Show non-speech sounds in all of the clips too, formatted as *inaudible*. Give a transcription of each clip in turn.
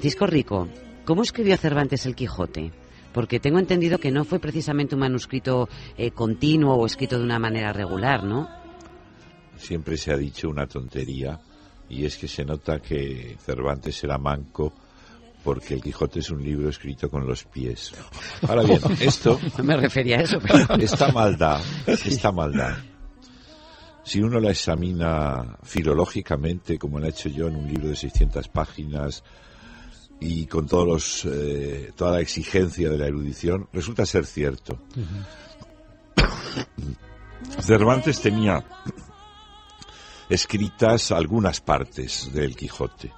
Francisco Rico, ¿cómo escribió Cervantes el Quijote? Porque tengo entendido que no fue precisamente un manuscrito eh, continuo o escrito de una manera regular, ¿no? Siempre se ha dicho una tontería y es que se nota que Cervantes era manco porque el Quijote es un libro escrito con los pies. Ahora bien, *laughs* esto... No me refería a eso, pero... Esta maldad, esta maldad, si uno la examina filológicamente, como la he hecho yo en un libro de 600 páginas, y con todos los, eh, toda la exigencia de la erudición, resulta ser cierto. Cervantes tenía escritas algunas partes del Quijote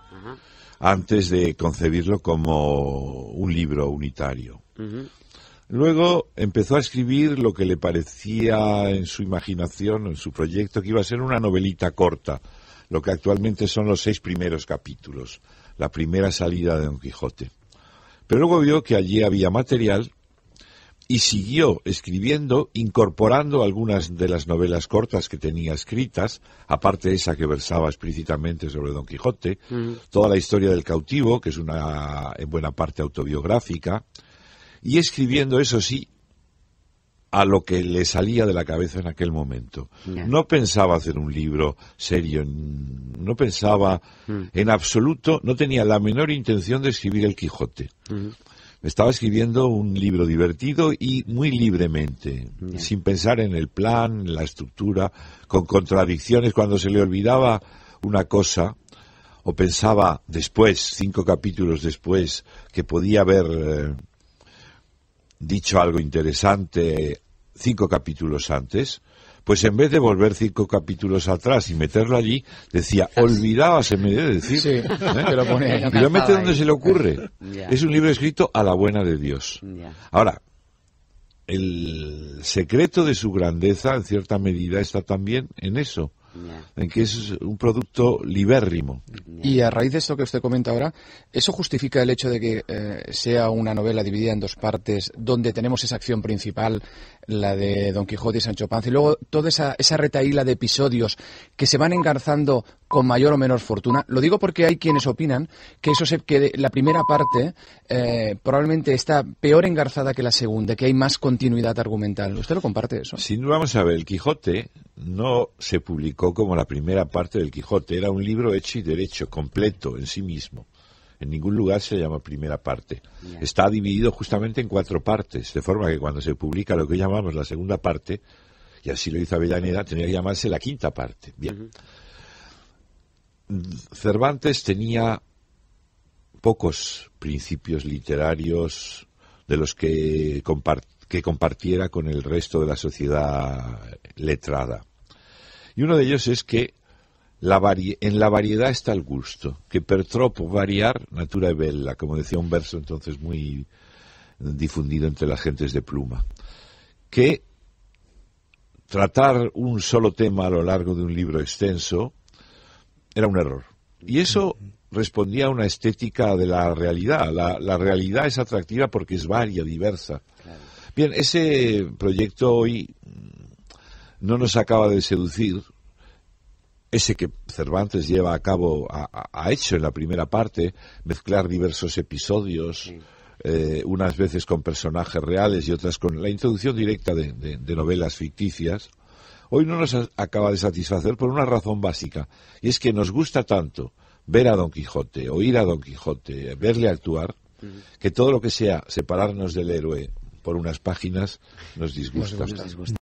antes de concebirlo como un libro unitario. Luego empezó a escribir lo que le parecía en su imaginación, en su proyecto, que iba a ser una novelita corta, lo que actualmente son los seis primeros capítulos la primera salida de Don Quijote. Pero luego vio que allí había material y siguió escribiendo, incorporando algunas de las novelas cortas que tenía escritas, aparte esa que versaba explícitamente sobre Don Quijote, mm. toda la historia del cautivo, que es una en buena parte autobiográfica, y escribiendo, eso sí, a lo que le salía de la cabeza en aquel momento. No pensaba hacer un libro serio, no pensaba mm. en absoluto, no tenía la menor intención de escribir El Quijote. Mm. Estaba escribiendo un libro divertido y muy libremente, sin pensar en el plan, en la estructura, con contradicciones. Cuando se le olvidaba una cosa, o pensaba después, cinco capítulos después, que podía haber... Eh, dicho algo interesante cinco capítulos antes, pues en vez de volver cinco capítulos atrás y meterlo allí, decía, olvidabas en de decir. y ¿eh? lo mete donde se le ocurre. Es un libro escrito a la buena de Dios. Ahora, el secreto de su grandeza, en cierta medida, está también en eso, en que es un producto libérrimo. Y a raíz de esto que usted comenta ahora, ¿eso justifica el hecho de que eh, sea una novela dividida en dos partes, donde tenemos esa acción principal, la de Don Quijote y Sancho Panza, y luego toda esa, esa retaíla de episodios que se van engarzando con mayor o menor fortuna? Lo digo porque hay quienes opinan que eso que la primera parte eh, probablemente está peor engarzada que la segunda, que hay más continuidad argumental. ¿Usted lo comparte eso? Sí, vamos a ver, el Quijote no se publicó como la primera parte del Quijote, era un libro hecho y derecho, completo en sí mismo. En ningún lugar se llama primera parte. Está dividido justamente en cuatro partes, de forma que cuando se publica lo que llamamos la segunda parte, y así lo hizo Avellaneda, tenía que llamarse la quinta parte. Bien. Cervantes tenía pocos principios literarios de los que compartiera con el resto de la sociedad letrada. Y uno de ellos es que en la variedad está el gusto, que per troppo variar natura e bella, como decía un verso entonces muy difundido entre las gentes de pluma, que tratar un solo tema a lo largo de un libro extenso era un error. Y eso respondía a una estética de la realidad. La, la realidad es atractiva porque es varia, diversa. Bien, ese proyecto hoy no nos acaba de seducir, ese que Cervantes lleva a cabo, ha, hecho en la primera parte, mezclar diversos episodios, eh, unas veces con personajes reales y otras con la introducción directa de, novelas ficticias, hoy no nos acaba de satisfacer por una razón básica, y es que nos gusta tanto ver a Don Quijote, oír a Don Quijote, verle actuar, que todo lo que sea separarnos del héroe por unas páginas Nos disgusta.